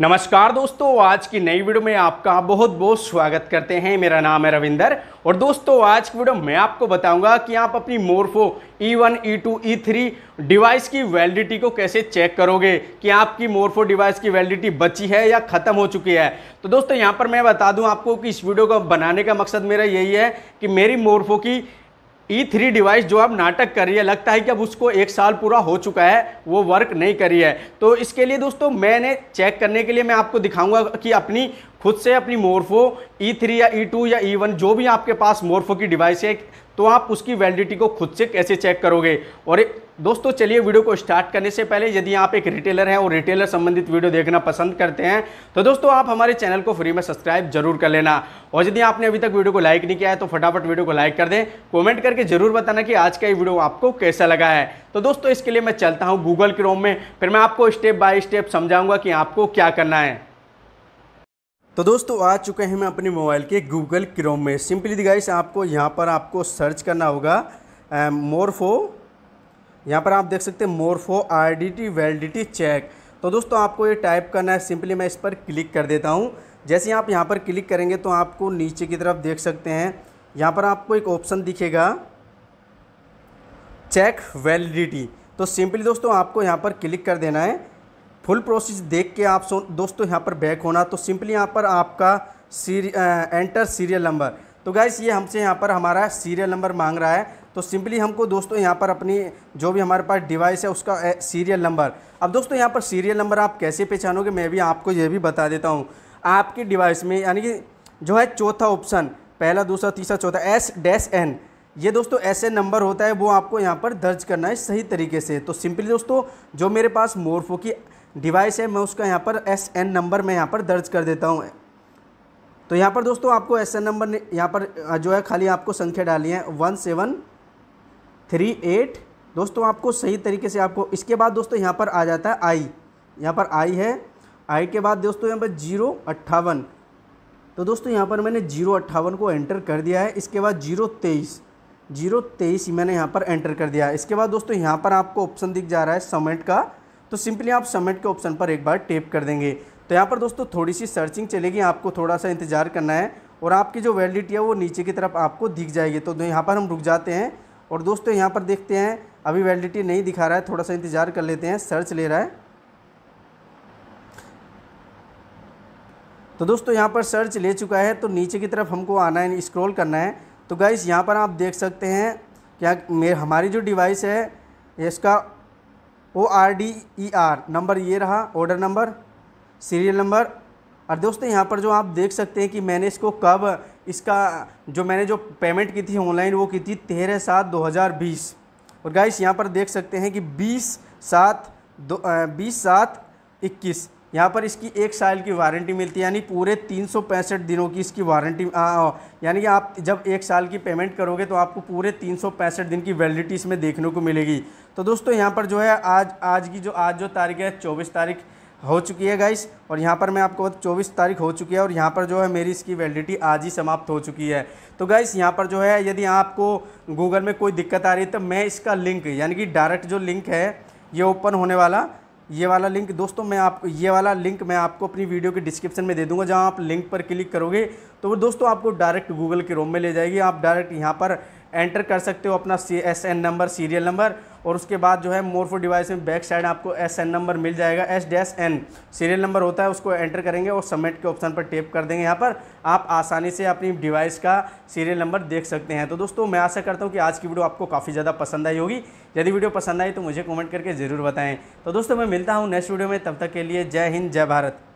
नमस्कार दोस्तों आज की नई वीडियो में आपका बहुत बहुत स्वागत करते हैं मेरा नाम है रविंदर और दोस्तों आज की वीडियो मैं आपको बताऊंगा कि आप अपनी Morpho E1, E2, E3 device की वैलिडिटी को कैसे चेक करोगे कि आपकी मोरफो डिवाइस की वैलिडिटी बची है या ख़त्म हो चुकी है तो दोस्तों यहाँ पर मैं बता दूँ आपको कि इस वीडियो को बनाने का मकसद मेरा यही है कि मेरी मोरफो की ई थ्री डिवाइस जो अब नाटक कर रही है लगता है कि अब उसको एक साल पूरा हो चुका है वो वर्क नहीं करी है तो इसके लिए दोस्तों मैंने चेक करने के लिए मैं आपको दिखाऊंगा कि अपनी खुद से अपनी मोरफो E3 या E2 या E1 जो भी आपके पास मोरफो की डिवाइस है तो आप उसकी वैलिडिटी को खुद से कैसे चेक करोगे और दोस्तों चलिए वीडियो को स्टार्ट करने से पहले यदि आप एक रिटेलर हैं और रिटेलर संबंधित वीडियो देखना पसंद करते हैं तो दोस्तों आप हमारे चैनल को फ्री में सब्सक्राइब जरूर कर लेना और यदि आपने अभी तक वीडियो को लाइक नहीं किया है तो फटाफट वीडियो को लाइक कर दें कमेंट करके जरूर बताना कि आज का ये वीडियो आपको कैसा लगा है तो दोस्तों इसके लिए मैं चलता हूँ गूगल क्रोम में फिर मैं आपको स्टेप बाय स्टेप समझाऊंगा कि आपको क्या करना है तो दोस्तों आ चुके हैं मैं अपने मोबाइल के गूगल क्रोम में सिंपली से आपको यहाँ पर आपको सर्च करना होगा मोरफो यहाँ पर आप देख सकते हैं मोरफो टी वैलिडिटी चेक तो दोस्तों आपको ये टाइप करना है सिंपली मैं इस पर क्लिक कर देता हूँ जैसे आप यहाँ पर क्लिक करेंगे तो आपको नीचे की तरफ देख सकते हैं यहाँ पर आपको एक ऑप्शन दिखेगा चेक वैलिडिटी तो सिंपली दोस्तों आपको यहाँ पर क्लिक कर देना है फुल प्रोसेस देख के आप दोस्तों यहाँ पर बैक होना तो सिंपली यहाँ पर आपका सीरी एंटर सीरियल नंबर तो गाइस ये हमसे यहाँ पर हमारा सीरियल नंबर मांग रहा है तो सिंपली हमको दोस्तों यहाँ पर अपनी जो भी हमारे पास डिवाइस है उसका सीरियल नंबर अब दोस्तों यहाँ पर सीरियल नंबर आप कैसे पहचानोगे मैं भी आपको ये भी बता देता हूँ आपकी डिवाइस में यानी कि जो है चौथा ऑप्शन पहला दूसरा तीसरा चौथा एस डैश एन ये दोस्तों ऐसे नंबर होता है वो आपको यहाँ पर दर्ज करना है सही तरीके से तो सिंपली दोस्तों जो मेरे पास मोरफो की डिवाइस है मैं उसका यहाँ पर एस एन नंबर मैं यहाँ पर दर्ज कर देता हूँ तो यहाँ पर दोस्तों आपको एस एन नंबर यहाँ पर जो है खाली आपको संख्या डाली है वन सेवन थ्री एट दोस्तों आपको सही तरीके से आपको इसके बाद दोस्तों यहाँ पर आ जाता है आई यहाँ पर आई है आई के बाद दोस्तों यहाँ पर जीरो अट्ठावन तो दोस्तों यहाँ पर मैंने जीरो अट्ठावन को एंटर कर दिया है इसके बाद जीरो तेईस जीरो तेईस मैंने यहाँ पर एंटर कर दिया है इसके बाद दोस्तों यहाँ पर आपको ऑप्शन दिख जा रहा है समेट का तो सिंपली आप सबमिट के ऑप्शन पर एक बार टेप कर देंगे तो यहाँ पर दोस्तों थोड़ी सी सर्चिंग चलेगी आपको थोड़ा सा इंतज़ार करना है और आपकी जो वैलिडिटी है वो नीचे की तरफ आपको दिख जाएगी तो यहाँ पर हम रुक जाते हैं और दोस्तों यहाँ पर देखते हैं अभी वैलिडिटी नहीं दिखा रहा है थोड़ा सा इंतज़ार कर लेते हैं सर्च ले रहा है तो दोस्तों यहाँ पर सर्च ले चुका है तो नीचे की तरफ हमको आना है स्क्रॉल करना है तो गाइस यहाँ पर आप देख सकते हैं क्या मेरे हमारी जो डिवाइस है इसका O R D E R number ये रहा ऑर्डर नंबर सीरियल नंबर और दोस्तों यहाँ पर जो आप देख सकते हैं कि मैंने इसको कब इसका जो मैंने जो पेमेंट की थी ऑनलाइन वो की थी तेरह सात दो हज़ार बीस और गाइस यहाँ पर देख सकते हैं कि बीस सात दो बीस सात इक्कीस यहाँ पर इसकी एक साल की वारंटी मिलती है यानी पूरे तीन दिनों की इसकी वारंटी यानी कि आप जब एक साल की पेमेंट करोगे तो आपको पूरे तीन दिन की वैलिडिटी इसमें देखने को मिलेगी तो दोस्तों यहाँ पर जो है आज आज की जो आज जो तारीख है चौबीस तारीख हो चुकी है गाइस और यहाँ पर मैं आपको चौबीस तारीख हो चुकी है और यहाँ पर जो है मेरी इसकी वैलिडिटी आज ही समाप्त हो चुकी है तो गाइस यहाँ पर जो है यदि आपको गूगल में कोई दिक्कत आ रही है तो मैं इसका लिंक यानी कि डायरेक्ट जो लिंक है ये ओपन होने वाला ये वाला लिंक दोस्तों मैं आप ये वाला लिंक मैं आपको अपनी वीडियो के डिस्क्रिप्शन में दे दूंगा जहां आप लिंक पर क्लिक करोगे तो वो दोस्तों आपको डायरेक्ट गूगल के रोम में ले जाएगी आप डायरेक्ट यहाँ पर एंटर कर सकते हो अपना C S N number serial number और उसके बाद जो है मोरफो डिवाइस में बैक साइड आपको एस एन नंबर मिल जाएगा S dash N serial number होता है उसको एंटर करेंगे और सबमिट के ऑप्शन पर टेप कर देंगे यहाँ पर आप आसानी से अपनी डिवाइस का सीरियल नंबर देख सकते हैं तो दोस्तों मैं आशा करता हूँ कि आज की वीडियो आपको काफ़ी ज़्यादा पसंद आई होगी यदि वीडियो पसंद आई तो मुझे कॉमेंट करके ज़रूर बताएँ तो दोस्तों मैं मिलता हूँ नेक्स्ट वीडियो में तब तक के लिए जय हिंद जय भारत